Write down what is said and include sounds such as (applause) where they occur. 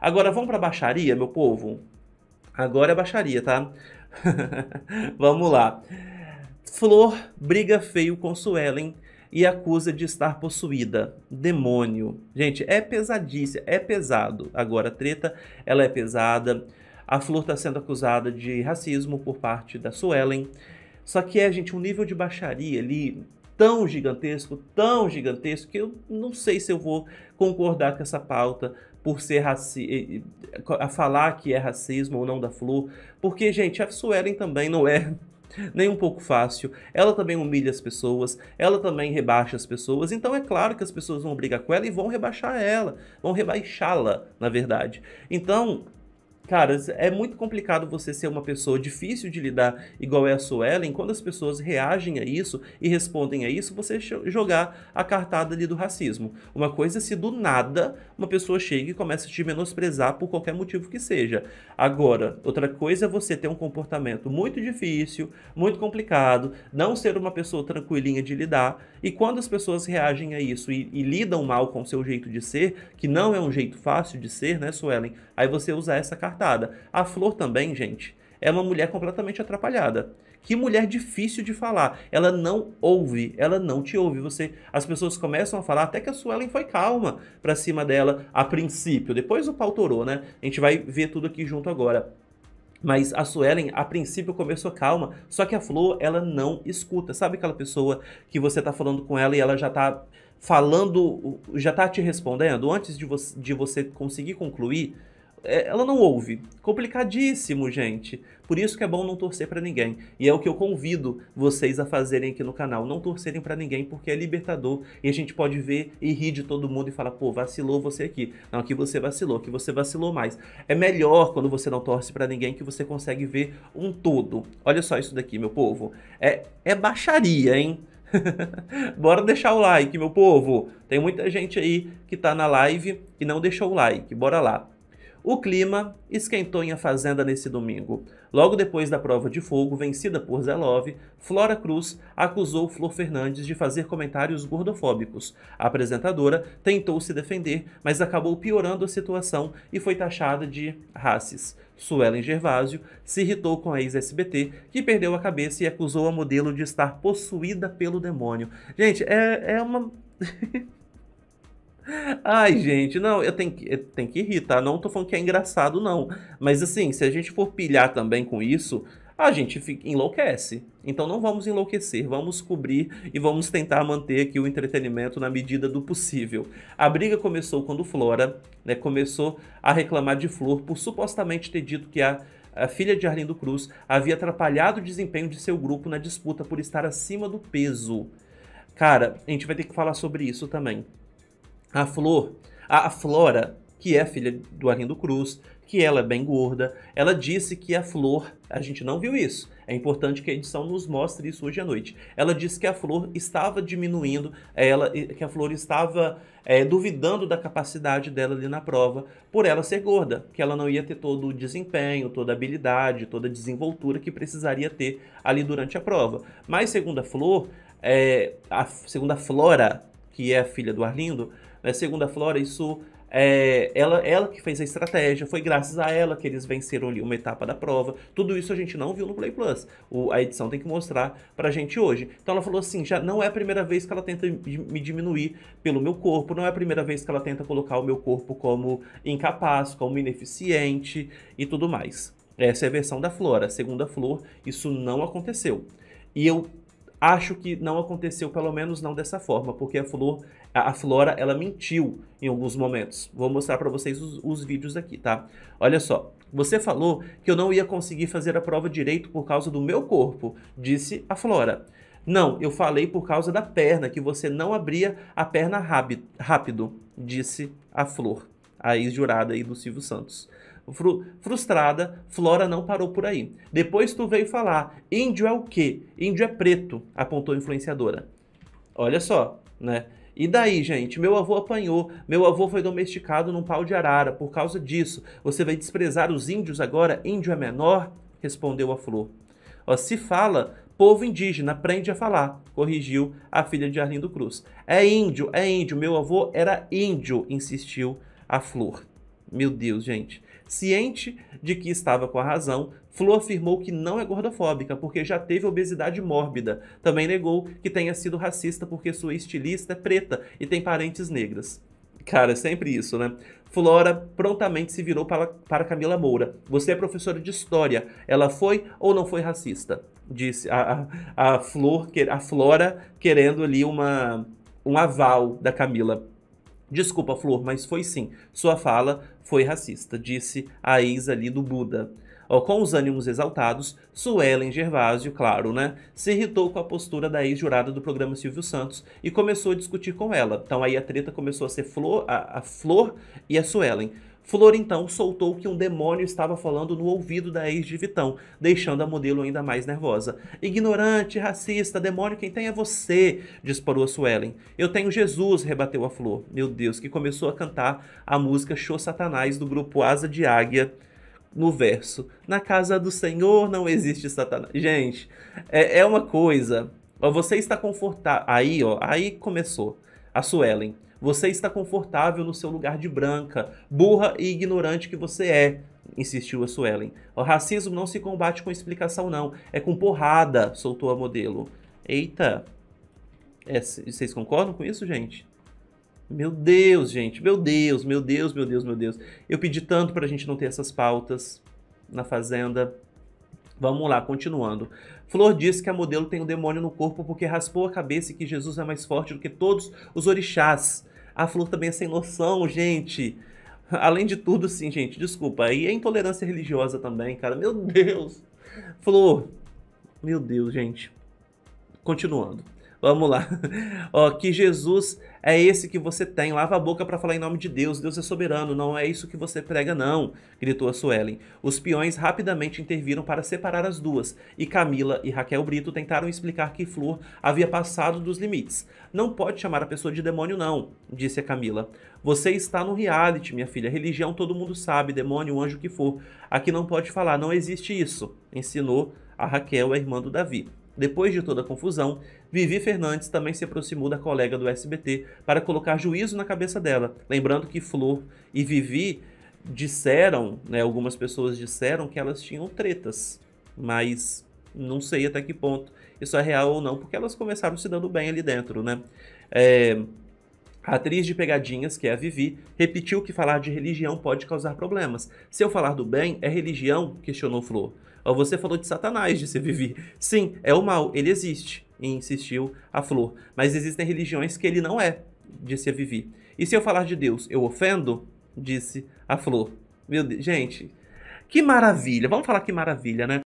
Agora vamos para baixaria, meu povo? Agora é baixaria, tá? (laughs) vamos lá. Flor briga feio com Suelen e acusa de estar possuída. Demônio. Gente, é pesadíssima, é pesado. Agora a treta, ela é pesada. A Flor está sendo acusada de racismo por parte da Suelen. Só que é, gente, um nível de baixaria ali tão gigantesco, tão gigantesco, que eu não sei se eu vou concordar com essa pauta por ser raci a falar que é racismo ou não da flor, porque, gente, a Suelen também não é (laughs) nem um pouco fácil, ela também humilha as pessoas, ela também rebaixa as pessoas, então é claro que as pessoas vão brigar com ela e vão rebaixar ela, vão rebaixá-la, na verdade. Então, Cara, é muito complicado você ser uma pessoa difícil de lidar, igual é a Suelen, quando as pessoas reagem a isso e respondem a isso, você jogar a cartada ali do racismo. Uma coisa é se do nada uma pessoa chega e começa a te menosprezar por qualquer motivo que seja. Agora, outra coisa é você ter um comportamento muito difícil, muito complicado, não ser uma pessoa tranquilinha de lidar, e quando as pessoas reagem a isso e, e lidam mal com o seu jeito de ser, que não é um jeito fácil de ser, né, Suelen? Aí você usar essa cartada a Flor também, gente, é uma mulher completamente atrapalhada. Que mulher difícil de falar. Ela não ouve, ela não te ouve. Você, as pessoas começam a falar até que a Suelen foi calma para cima dela a princípio. Depois o pau torou, né? A gente vai ver tudo aqui junto agora. Mas a Suelen, a princípio, começou calma, só que a Flor, ela não escuta. Sabe aquela pessoa que você tá falando com ela e ela já tá falando, já tá te respondendo? Antes de, de você conseguir concluir, é, ela não ouve. Complicadíssimo, gente. Por isso que é bom não torcer para ninguém. E é o que eu convido vocês a fazerem aqui no canal, não torcerem para ninguém porque é libertador e a gente pode ver e rir de todo mundo e falar, pô, vacilou você aqui. Não, aqui você vacilou, aqui você vacilou mais. É melhor quando você não torce para ninguém que você consegue ver um todo. Olha só isso daqui, meu povo. É é baixaria, hein? (laughs) Bora deixar o like, meu povo. Tem muita gente aí que tá na live e não deixou o like. Bora lá. O clima esquentou em A Fazenda nesse domingo. Logo depois da prova de fogo, vencida por Zelov, Flora Cruz acusou Flor Fernandes de fazer comentários gordofóbicos. A apresentadora tentou se defender, mas acabou piorando a situação e foi taxada de racis. Suelen Gervásio se irritou com a ex-SBT, que perdeu a cabeça e acusou a modelo de estar possuída pelo demônio. Gente, é, é uma. (laughs) Ai, gente, não, eu tenho, que, eu tenho que rir, tá? Não tô falando que é engraçado, não. Mas assim, se a gente for pilhar também com isso, a gente fica, enlouquece. Então não vamos enlouquecer, vamos cobrir e vamos tentar manter aqui o entretenimento na medida do possível. A briga começou quando Flora né, começou a reclamar de Flor por supostamente ter dito que a, a filha de Arlindo Cruz havia atrapalhado o desempenho de seu grupo na disputa por estar acima do peso. Cara, a gente vai ter que falar sobre isso também a flor, a, Flora, que é a filha do Arlindo Cruz, que ela é bem gorda, ela disse que a flor, a gente não viu isso, é importante que a edição nos mostre isso hoje à noite. Ela disse que a flor estava diminuindo, é, ela, que a flor estava é, duvidando da capacidade dela ali na prova, por ela ser gorda, que ela não ia ter todo o desempenho, toda a habilidade, toda a desenvoltura que precisaria ter ali durante a prova. Mas segundo a flor, é, a, segunda Flora, que é a filha do Arlindo, né? Segundo a Flora, isso é, ela, ela que fez a estratégia, foi graças a ela que eles venceram ali uma etapa da prova. Tudo isso a gente não viu no Play Plus. O, a edição tem que mostrar pra gente hoje. Então ela falou assim: já não é a primeira vez que ela tenta me diminuir pelo meu corpo, não é a primeira vez que ela tenta colocar o meu corpo como incapaz, como ineficiente e tudo mais. Essa é a versão da Flora. Segundo a Flor, isso não aconteceu. E eu acho que não aconteceu, pelo menos não dessa forma, porque a Flor a, Flora, ela mentiu em alguns momentos. Vou mostrar para vocês os, os, vídeos aqui, tá? Olha só. Você falou que eu não ia conseguir fazer a prova direito por causa do meu corpo, disse a Flora. Não, eu falei por causa da perna, que você não abria a perna rápido, disse a Flor, a ex-jurada aí do Silvio Santos. Fru frustrada, Flora não parou por aí. Depois tu veio falar, índio é o quê? Índio é preto, apontou a influenciadora. Olha só, né? E daí, gente? Meu avô apanhou, meu avô foi domesticado num pau de arara. Por causa disso, você vai desprezar os índios agora? Índio é menor? Respondeu a flor. Ó, se fala, povo indígena, aprende a falar, corrigiu a filha de Arlindo Cruz. É índio, é índio, meu avô era índio, insistiu a flor. Meu Deus, gente. Ciente de que estava com a razão, Flo afirmou que não é gordofóbica porque já teve obesidade mórbida. Também negou que tenha sido racista porque sua estilista é preta e tem parentes negras. Cara, é sempre isso, né? Flora prontamente se virou para, para Camila Moura. Você é professora de história. Ela foi ou não foi racista? Disse a, a, a Flor, a Flora querendo ali uma, um aval da Camila Desculpa, Flor, mas foi sim. Sua fala foi racista, disse a ex ali do Buda. Com os ânimos exaltados, Suelen Gervásio, claro, né, se irritou com a postura da ex-jurada do programa Silvio Santos e começou a discutir com ela. Então aí a treta começou a ser Flor, a, a Flor e a Suelen. Flor então soltou que um demônio estava falando no ouvido da ex de Vitão, deixando a modelo ainda mais nervosa. Ignorante, racista, demônio quem tem é você, disparou a Suelen. Eu tenho Jesus, rebateu a Flor. Meu Deus, que começou a cantar a música Show Satanás do grupo Asa de Águia no verso. Na casa do Senhor não existe Satanás. Gente, é, é uma coisa. Você está confortável. Aí, ó, aí começou. A Suelen. Você está confortável no seu lugar de branca, burra e ignorante que você é, insistiu a Suellen. O racismo não se combate com explicação, não. É com porrada, soltou a modelo. Eita. É, vocês concordam com isso, gente? Meu Deus, gente. Meu Deus, meu Deus, meu Deus, meu Deus. Eu pedi tanto pra gente não ter essas pautas na Fazenda. Vamos lá, continuando. Flor disse que a modelo tem um demônio no corpo porque raspou a cabeça e que Jesus é mais forte do que todos os orixás. A flor também é sem noção, gente. Além de tudo, sim, gente, desculpa. E é intolerância religiosa também, cara. Meu (laughs) Deus. Flor. Meu Deus, gente. Continuando. Vamos lá. (laughs) Ó, que Jesus é esse que você tem. Lava a boca para falar em nome de Deus. Deus é soberano. Não é isso que você prega, não, gritou a Suelen. Os peões rapidamente interviram para separar as duas, e Camila e Raquel Brito tentaram explicar que Flor havia passado dos limites. Não pode chamar a pessoa de demônio, não, disse a Camila. Você está no reality, minha filha. Religião todo mundo sabe, demônio, anjo que for. Aqui não pode falar, não existe isso, ensinou a Raquel, a irmã do Davi. Depois de toda a confusão, Vivi Fernandes também se aproximou da colega do SBT para colocar juízo na cabeça dela. Lembrando que Flor e Vivi disseram, né, algumas pessoas disseram que elas tinham tretas, mas não sei até que ponto isso é real ou não, porque elas começaram se dando bem ali dentro, né? É, a atriz de pegadinhas, que é a Vivi, repetiu que falar de religião pode causar problemas. Se eu falar do bem, é religião? questionou Flor. Você falou de Satanás, disse Vivi. Sim, é o mal, ele existe, insistiu a flor. Mas existem religiões que ele não é, disse a Vivi. E se eu falar de Deus, eu ofendo? Disse a flor. Meu Deus, gente, que maravilha. Vamos falar que maravilha, né?